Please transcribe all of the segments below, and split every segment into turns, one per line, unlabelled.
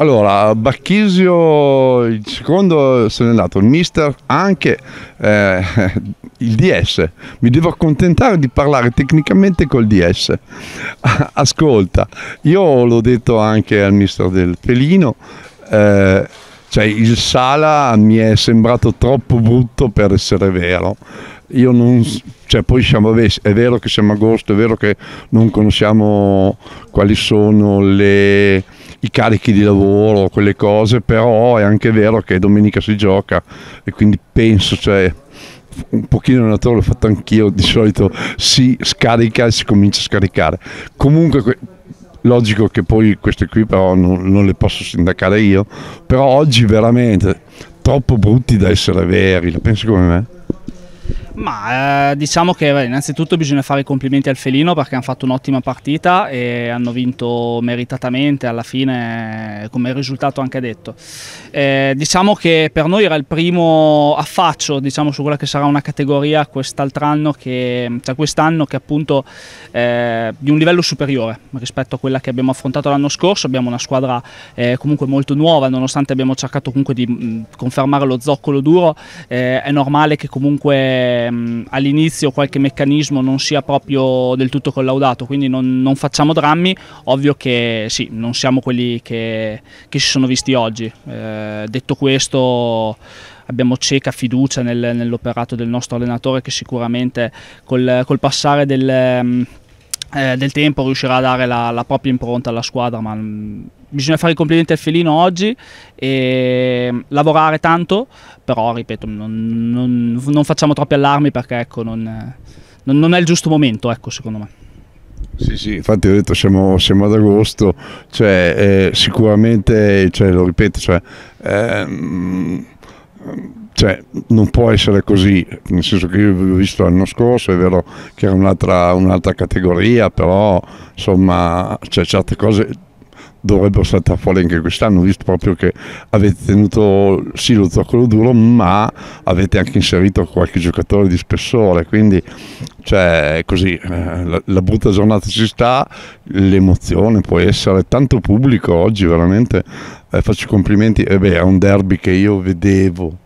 Allora, Bacchisio il secondo se n'è andato, il mister anche eh, il DS. Mi devo accontentare di parlare tecnicamente col DS. Ascolta, io l'ho detto anche al mister del Pelino. Eh, cioè il Sala mi è sembrato troppo brutto per essere vero. Io non, cioè poi siamo, è vero che siamo agosto, è vero che non conosciamo quali sono le, i carichi di lavoro, quelle cose, però è anche vero che domenica si gioca e quindi penso, cioè un pochino allenatore l'ho fatto anch'io, di solito si scarica e si comincia a scaricare. Comunque logico che poi queste qui però non, non le posso sindacare io, però oggi veramente troppo brutti da essere veri, la pensi come me?
Ma eh, diciamo che innanzitutto bisogna fare i complimenti al Felino perché hanno fatto un'ottima partita e hanno vinto meritatamente alla fine come risultato anche detto. Eh, diciamo che per noi era il primo affaccio diciamo, su quella che sarà una categoria quest'altro che, cioè quest'anno che appunto eh, di un livello superiore rispetto a quella che abbiamo affrontato l'anno scorso. Abbiamo una squadra eh, comunque molto nuova nonostante abbiamo cercato comunque di mh, confermare lo zoccolo duro. Eh, è normale che comunque ehm, all'inizio qualche meccanismo non sia proprio del tutto collaudato, quindi non, non facciamo drammi, ovvio che sì, non siamo quelli che, che si sono visti oggi. Eh, detto questo abbiamo cieca fiducia nel, nell'operato del nostro allenatore che sicuramente col, col passare del eh, del tempo riuscirà a dare la, la propria impronta alla squadra, ma mm, bisogna fare i complimenti al felino oggi e mm, lavorare tanto, però ripeto, non, non, non facciamo troppi allarmi perché ecco, eh, non, non, è il giusto momento, ecco, secondo me.
Sì, sì, infatti ho detto siamo, siamo ad agosto, cioè, eh, sicuramente, cioè, lo ripeto, cioè, ehm cioè, non può essere così, nel senso che io l'ho visto l'anno scorso, è vero che è un'altra, un'altra categoria, però insomma, cioè, certe cose dovrebbero saltare fuori anche quest'anno, visto proprio che avete tenuto sì lo zoccolo duro, ma avete anche inserito qualche giocatore di spessore, quindi cioè, così, eh, la, la, brutta giornata ci sta, l'emozione può essere, tanto pubblico oggi veramente, eh, faccio complimenti, e beh è un derby che io vedevo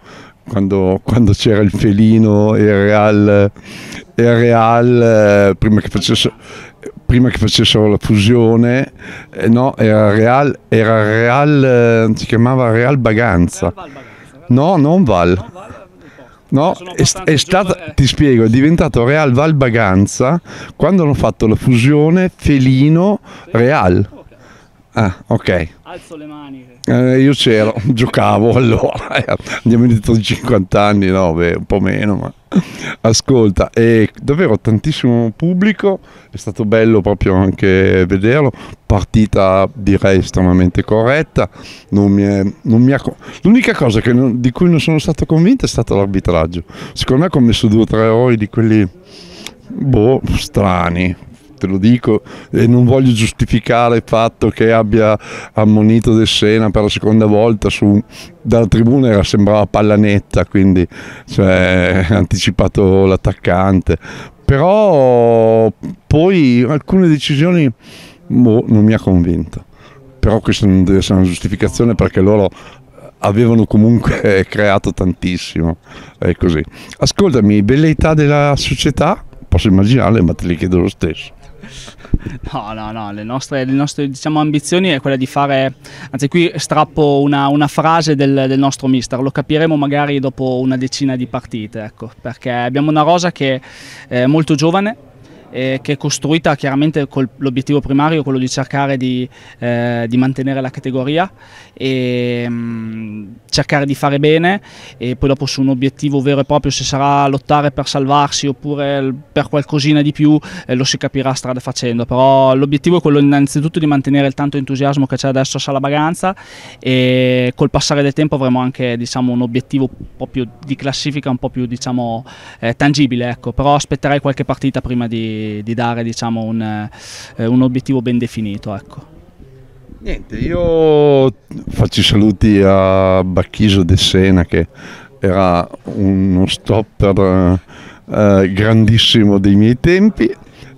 quando, quando c'era il felino e il Real, il Real eh, prima che facesse prima che facessero la fusione, eh, no, era Real, era Real eh, si chiamava Real Baganza. No, non Val. No, eh, è, è stata, eh. ti spiego, è diventato Real Val Baganza quando hanno fatto la fusione Felino Real. Ah, ok. Alzo le maniche. Eh, io c'ero, giocavo allora, andiamo indietro di 50 anni, no, beh, un po' meno, ma ascolta, è davvero tantissimo pubblico, è stato bello proprio anche vederlo, partita direi estremamente corretta, non mi è, non mi ha, l'unica cosa non, di cui non sono stato convinto è stato l'arbitraggio, secondo me ha commesso due o tre errori di quelli, boh, strani, te lo dico, e non voglio giustificare il fatto che abbia ammonito del Sena per la seconda volta su, dalla tribuna era, sembrava pallanetta quindi cioè, ha anticipato l'attaccante. Però poi alcune decisioni boh, non mi ha convinto. Però questa non deve essere una giustificazione perché loro avevano comunque creato tantissimo. È così. Ascoltami, belle età della società? Posso immaginarle, ma te li chiedo lo stesso.
No, no, no, le nostre, le nostre diciamo, ambizioni è quella di fare, anzi qui strappo una, una frase del, del, nostro mister, lo capiremo magari dopo una decina di partite, ecco, perché abbiamo una rosa che è molto giovane, che è costruita chiaramente con l'obiettivo primario, quello di cercare di, eh, di mantenere la categoria e mm, cercare di fare bene e poi dopo su un obiettivo vero e proprio, se sarà lottare per salvarsi oppure per qualcosina di più, eh, lo si capirà strada facendo, però l'obiettivo è quello innanzitutto di mantenere il tanto entusiasmo che c'è adesso a Sala Baganza e col passare del tempo avremo anche diciamo, un obiettivo un di classifica, un po' più diciamo, eh, tangibile, ecco. però aspetterei qualche partita prima di, di dare diciamo, un, eh, un, obiettivo ben definito. Ecco.
Niente, io faccio i saluti a Bacchiso De Sena che era uno stopper eh, grandissimo dei miei tempi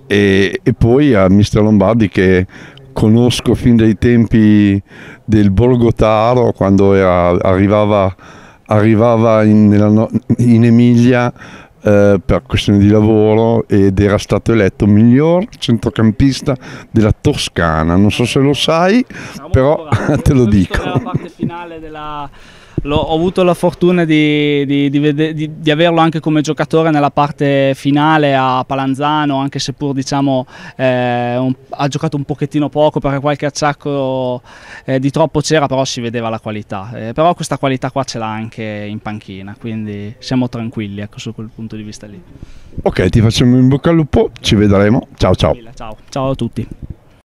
e, e poi a Mister Lombardi che conosco fin dai tempi del Borgotaro quando era, arrivava, arrivava in, nella, in Emilia eh, per questioni di lavoro ed era stato eletto miglior centrocampista della Toscana. Non so se lo sai, però te lo dico. La parte finale
della L'ho, ho avuto la fortuna di, di, di, vede, di, averlo anche come giocatore nella parte finale a Palanzano, anche se pur diciamo, eh, un, ha giocato un pochettino poco perché qualche acciacco eh, di troppo c'era, però si vedeva la qualità. Eh, però questa qualità qua ce l'ha anche in panchina, quindi siamo tranquilli ecco, su quel punto di vista lì.
Ok, ti facciamo in bocca al lupo, ci vedremo. Ciao ciao.
Ciao, ciao a tutti.